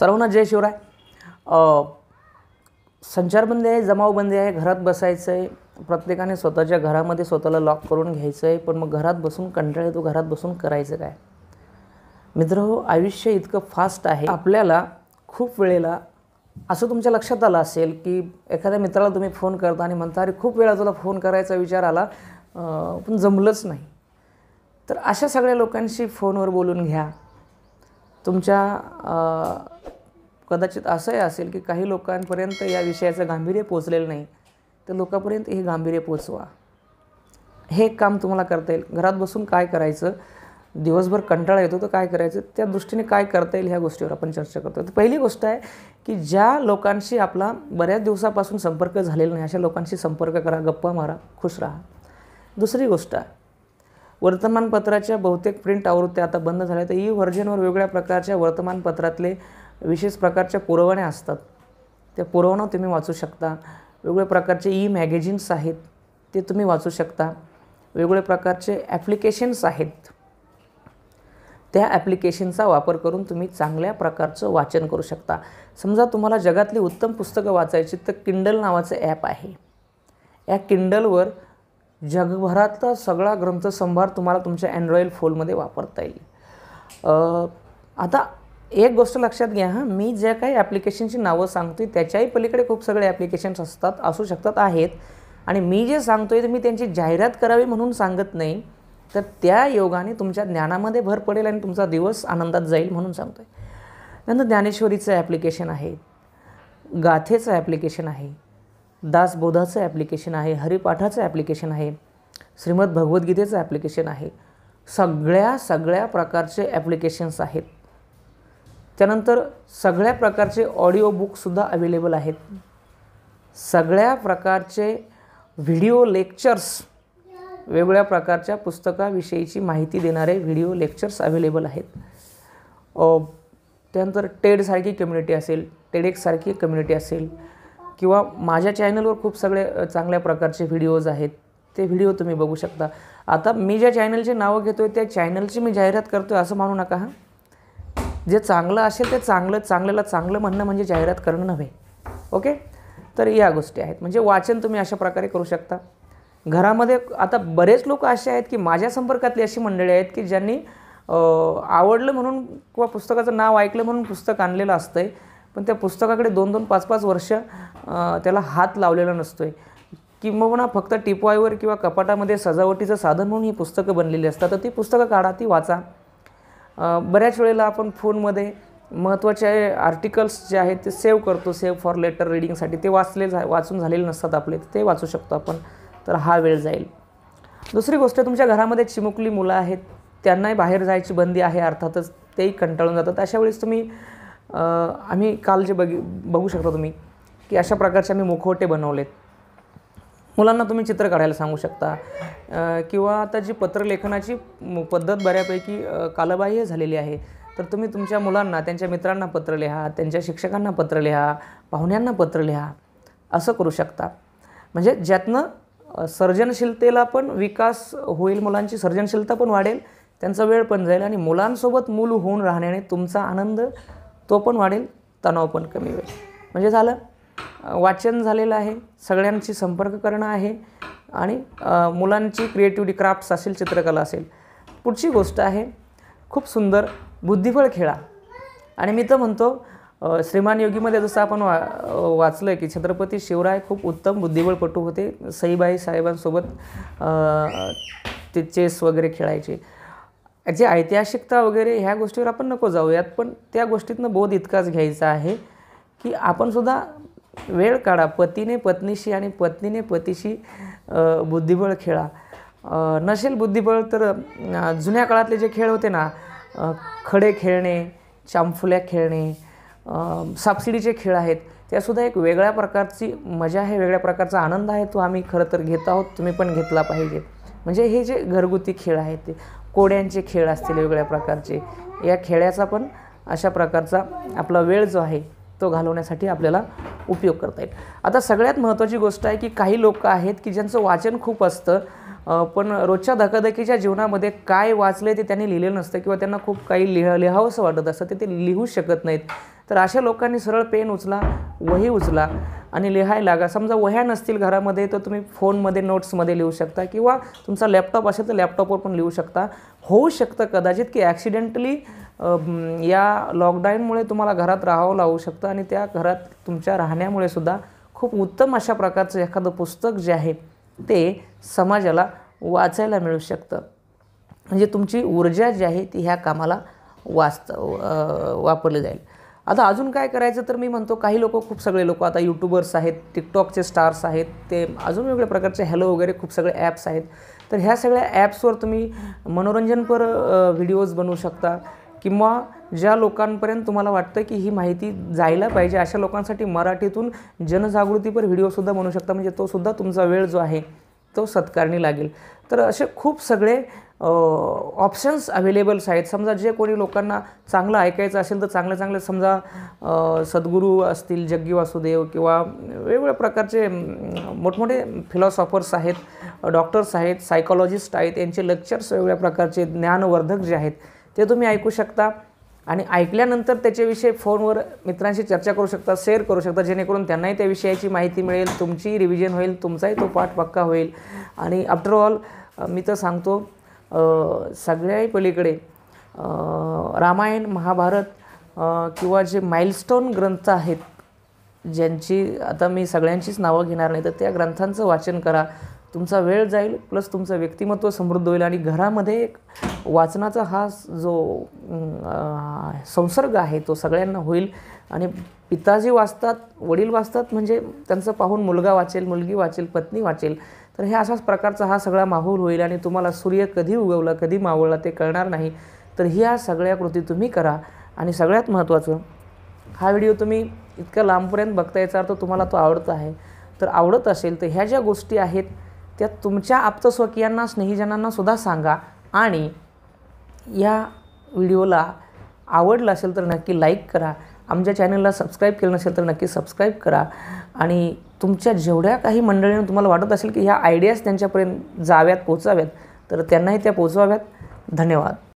सर्वांना जय शिवराय संचारबंदी आहे जमावबंदी आहे घरात बसायचं आहे प्रत्येकाने स्वतःच्या घरामध्ये स्वतःला लॉक करून घ्यायचं आहे पण मग घरात बसून कंटाळ येतो घरात बसून करायचं काय मित्र हो आयुष्य इतकं फास्ट आहे आपल्याला खूप वेळेला असं तुमच्या लक्षात आलं असेल की एखाद्या मित्राला तुम्ही फोन करता आणि म्हणता अरे खूप वेळा तुला फोन करायचा विचार आला पण जमलंच नाही तर अशा सगळ्या लोकांशी फोनवर बोलून घ्या तुमच्या कदाचित असंही असेल की काही लोकांपर्यंत या विषयाचं गांभीर्य पोचलेलं नाही तर लोकांपर्यंत हे गांभीर्य पोचवा हे काम तुम्हाला करता येईल घरात बसून काय करायचं दिवसभर कंटाळा येतो तर काय करायचं त्या दृष्टीने काय करता येईल ह्या गोष्टीवर आपण चर्चा करतो तर पहिली गोष्ट आहे की ज्या लोकांशी आपला बऱ्याच दिवसापासून संपर्क झालेला नाही अशा लोकांशी संपर्क करा गप्पा मारा खुश राहा दुसरी गोष्ट आहे वर्तमानपत्राच्या बहुतेक प्रिंट आवृत्त्या आता बंद झाल्या तर ई व्हर्जनवर वेगवेगळ्या प्रकारच्या वर्तमानपत्रातले विशेष प्रकारच्या पुरवण्या असतात त्या पुरवणं तुम्ही वाचू शकता वेगवेगळ्या प्रकारचे ई मॅगझिन्स आहेत ते तुम्ही वाचू शकता वेगवेगळ्या प्रकारचे ॲप्लिकेशन्स आहेत त्या ॲप्लिकेशनचा वापर करून तुम्ही चांगल्या प्रकारचं वाचन करू शकता समजा तुम्हाला जगातली उत्तम पुस्तकं वाचायची तर किंडल नावाचं ॲप आहे या किंडलवर जगभरातला सगळा ग्रंथसंभार तुम्हाला तुमच्या अँड्रॉईड फोनमध्ये वापरता येईल आता एक गोष्ट लक्षात घ्या हां मी ज्या काही ॲप्लिकेशनची नावं सांगतो आहे त्याच्याही पलीकडे खूप सगळे ॲप्लिकेशन्स असतात असू शकतात आहेत आणि मी जे सांगतो आहे ते मी त्यांची जाहिरात करावी म्हणून सांगत नाही तर त्या योगाने तुमच्या ज्ञानामध्ये भर पडेल आणि तुमचा दिवस आनंदात जाईल म्हणून सांगतो आहे नंतर ज्ञानेश्वरीचं ॲप्लिकेशन आहे गाथेचं ॲप्लिकेशन आहे दासबोधाचं ॲप्लिकेशन आहे हरिपाठाचं ॲप्लिकेशन आहे श्रीमद भगवद्गीतेचं ॲप्लिकेशन आहे सगळ्या सगळ्या प्रकारचे ॲप्लिकेशन्स आहेत त्यानंतर सगळ्या प्रकारचे ऑडिओ बुकसुद्धा अवेलेबल आहेत सगळ्या प्रकारचे व्हिडिओ लेक्चर्स वेगवेगळ्या प्रकारच्या पुस्तकाविषयीची माहिती देणारे व्हिडिओ लेक्चर्स अवेलेबल आहेत त्यानंतर टेडसारखी कम्युनिटी असेल टेडेक्ससारखी कम्युनिटी असेल किंवा माझ्या चॅनलवर खूप सगळे चांगल्या प्रकारचे व्हिडिओज आहेत ते व्हिडिओ तुम्ही बघू शकता आता मी ज्या चॅनलचे नावं घेतो आहे त्या चॅनलची मी जाहिरात करतो आहे असं मानू नका हां जे चांगलं असेल ते चांगलं चांगल्याला चांगलं म्हणणं म्हणजे जाहिरात करणं नव्हे ओके तर या गोष्टी आहेत म्हणजे वाचन तुम्ही अशा प्रकारे करू शकता घरामध्ये आता बरेच लोक असे आहेत की माझ्या संपर्कातली अशी मंडळी आहेत की ज्यांनी आवडलं म्हणून किंवा पुस्तकाचं नाव ऐकलं म्हणून पुस्तक आणलेलं असतं आहे पण त्या पुस्तकाकडे दोन दोन पाच पाच वर्ष त्याला हात लावलेला नसतो आहे किंबहुना फक्त टिपवायवर किंवा कपाटामध्ये सजावटीचं साधन म्हणून ही पुस्तकं बनलेली असतात तर ती पुस्तकं काढा ती वाचा बऱ्याच वेळेला आपण फोनमध्ये महत्त्वाचे आर्टिकल्स जे आहेत ते सेव्ह करतो सेव्ह फॉर लेटर रिडिंगसाठी ते वाचले जा वाचून झालेले नसतात आपले ते वाचू शकतो आपण तर हा वेळ जाईल दुसरी गोष्ट तुमच्या घरामध्ये चिमुकली मुलं आहेत त्यांनाही बाहेर जायची बंदी आहे अर्थातच तेही कंटाळून जातात अशा वेळेस तुम्ही आम्ही काल जे बघी बघू शकता तुम्ही की अशा प्रकारचे आम्ही मुखवटे बनवलेत मुलांना तुम्ही चित्र काढायला सांगू शकता किंवा आता जी पत्रलेखनाची पद्धत बऱ्यापैकी कालबाह्य झालेली आहे तर तुम्ही तुमच्या मुलांना त्यांच्या मित्रांना पत्र लिहा त्यांच्या शिक्षकांना पत्र लिहा पाहुण्यांना पत्र लिहा असं करू शकता म्हणजे ज्यातनं सर्जनशीलतेला पण विकास होईल मुलांची सर्जनशीलता पण वाढेल त्यांचा वेळ पण जाईल आणि मुलांसोबत मूल होऊन राहण्याने तुमचा आनंद तो पण वाढेल तणाव पण कमी होईल म्हणजे झालं वाचन झालेलं आहे सगळ्यांशी संपर्क करणं आहे आणि मुलांची क्रिएटिव्हिटी क्राफ्ट्स असेल चित्रकला असेल पुढची गोष्ट आहे खूप सुंदर बुद्धिबळ खेळा आणि मी तर म्हणतो श्रीमान योगीमध्ये जसं आपण वा वाचलं आहे की छत्रपती शिवराय खूप उत्तम बुद्धिबळपटू होते सईबाई साहेबांसोबत ते चेस वगैरे खेळायचे जे ऐतिहासिकता वगैरे ह्या गोष्टीवर आपण नको जाऊयात पण त्या गोष्टीतनं बोध इतकाच घ्यायचा आहे की आपणसुद्धा वेळ काढा पतीने पत्नीशी आणि पत्नीने पतीशी बुद्धिबळ खेळा नसेल बुद्धिबळ तर जुन्या काळातले जे खेळ होते ना खडे खेळणे चांफुल्या खेळणे सापसिडीचे खेळ आहेत त्यासुद्धा एक वेगळ्या प्रकारची मजा आहे वेगळ्या प्रकारचा आनंद आहे तो आम्ही खरं तर घेत आहोत तुम्ही पण घेतला पाहिजे म्हणजे हे जे घरगुती खेळ आहेत ते कोड्यांचे खेळ असतील वेगळ्या प्रकारचे या खेळाचा पण अशा प्रकारचा आपला वेळ जो आहे तो घालवण्यासाठी आपल्याला उपयोग करता येईल आता सगळ्यात महत्त्वाची गोष्ट आहे की काही लोक आहेत की ज्यांचं वाचन खूप असतं पण रोजच्या धकाधकीच्या जीवनामध्ये काय वाचलं ते त्यांनी लिहिलेलं नसतं किंवा त्यांना खूप काही लिह लिहावंसं वाटत असतं ते ते लिहू शकत नाहीत तर अशा लोकांनी सरळ पेन उचला वही उचला आणि लिहायला लागा समजा वह्या नसतील घरामध्ये तर तुम्ही फोनमध्ये नोट्समध्ये लिहू शकता किंवा तुमचा लॅपटॉप असेल तर लॅपटॉपवर पण लिहू शकता होऊ शकतं कदाचित की ॲक्सिडेंटली या लॉकडाऊनमुळे तुम्हाला घरात राहावं लागू शकतं आणि त्या घरात तुमच्या राहण्यामुळे सुद्धा खूप उत्तम अशा प्रकारचं एखादं पुस्तक जे आहे ते समाजाला वाचायला मिळू शकतं म्हणजे तुमची ऊर्जा जी आहे ती ह्या कामाला वाचत वापरली जाईल आता अजून काय करायचं तर मी म्हणतो काही लोक खूप सगळे लोक आता यूट्यूबर्स आहेत टिकटॉकचे स्टार्स आहेत ते अजून वेगळ्या प्रकारचे हॅलो वगैरे खूप सगळे ॲप्स आहेत तर ह्या सगळ्या ॲप्सवर तुम्ही मनोरंजनपर व्हिडिओज बनवू शकता किंवा ज्या लोकांपर्यंत तुम्हाला वाटतं की ही माहिती जायला पाहिजे अशा लोकांसाठी मराठीतून जनजागृतीपर व्हिडिओसुद्धा बनवू शकता म्हणजे तोसुद्धा तुमचा वेळ जो आहे तो सत्कारणी लागेल तर असे खूप सगळे ऑप्शन्स अवेलेबल्स आहेत समजा जे कोणी लोकांना चांगलं ऐकायचं असेल तर चांगले चांगले समजा सद्गुरू असतील जग्गी वासुदेव किंवा वेगवेगळ्या प्रकारचे मोठमोठे फिलॉसॉफर्स आहेत डॉक्टर्स आहेत सायकॉलॉजिस्ट आहेत यांचे लेक्चर्स वेगवेगळ्या प्रकारचे ज्ञानवर्धक जे आहेत ते तुम्ही ऐकू शकता आणि ऐकल्यानंतर त्याच्याविषयी फोनवर मित्रांशी चर्चा करू शकता शेअर करू शकता जेणेकरून त्यांनाही त्या विषयाची माहिती मिळेल तुमची रिव्हिजन होईल तुमचाही तो पाठ पक्का होईल आणि आफ्टर ऑल मी तर सांगतो सगळ्याही पलीकडे रामायण महाभारत किंवा जे माइलस्टोन ग्रंथ आहेत ज्यांची आता मी सगळ्यांचीच नावं घेणार नाही तर त्या ग्रंथांचं वाचन करा तुमचा वेळ जाईल प्लस तुमचं व्यक्तिमत्व समृद्ध होईल आणि घरामध्ये एक वाचनाचा हा जो संसर्ग आहे तो सगळ्यांना होईल आणि पिताजी वाचतात वडील वाचतात म्हणजे त्यांचं पाहून मुलगा वाचेल मुलगी वाचेल पत्नी वाचेल तर हे अशाच प्रकारचा हा सगळा माहोल होईल आणि तुम्हाला सूर्य कधी उगवला कधी मावळला ते कळणार नाही तर ह्या सगळ्या कृती तुम्ही करा आणि सगळ्यात महत्त्वाचं हा व्हिडिओ तुम्ही इतक्या लांबपर्यंत बघता याचा अर्थ तुम्हाला तो आवडत आहे तर आवडत असेल तर ह्या ज्या गोष्टी आहेत त्या तुमच्या आप्तस्वकीयांना स्नेहीजनांनासुद्धा सांगा आणि या व्हिडिओला आवडला असेल तर नक्की लाईक करा आमच्या चॅनलला सबस्क्राईब केलं नसेल तर नक्की सबस्क्राईब करा आणि तुमच्या जेवढ्या काही मंडळींना तुम्हाला वाटत असेल की ह्या आयडियाज त्यांच्यापर्यंत जाव्यात पोचाव्यात तर त्यांनाही त्या पोचवाव्यात धन्यवाद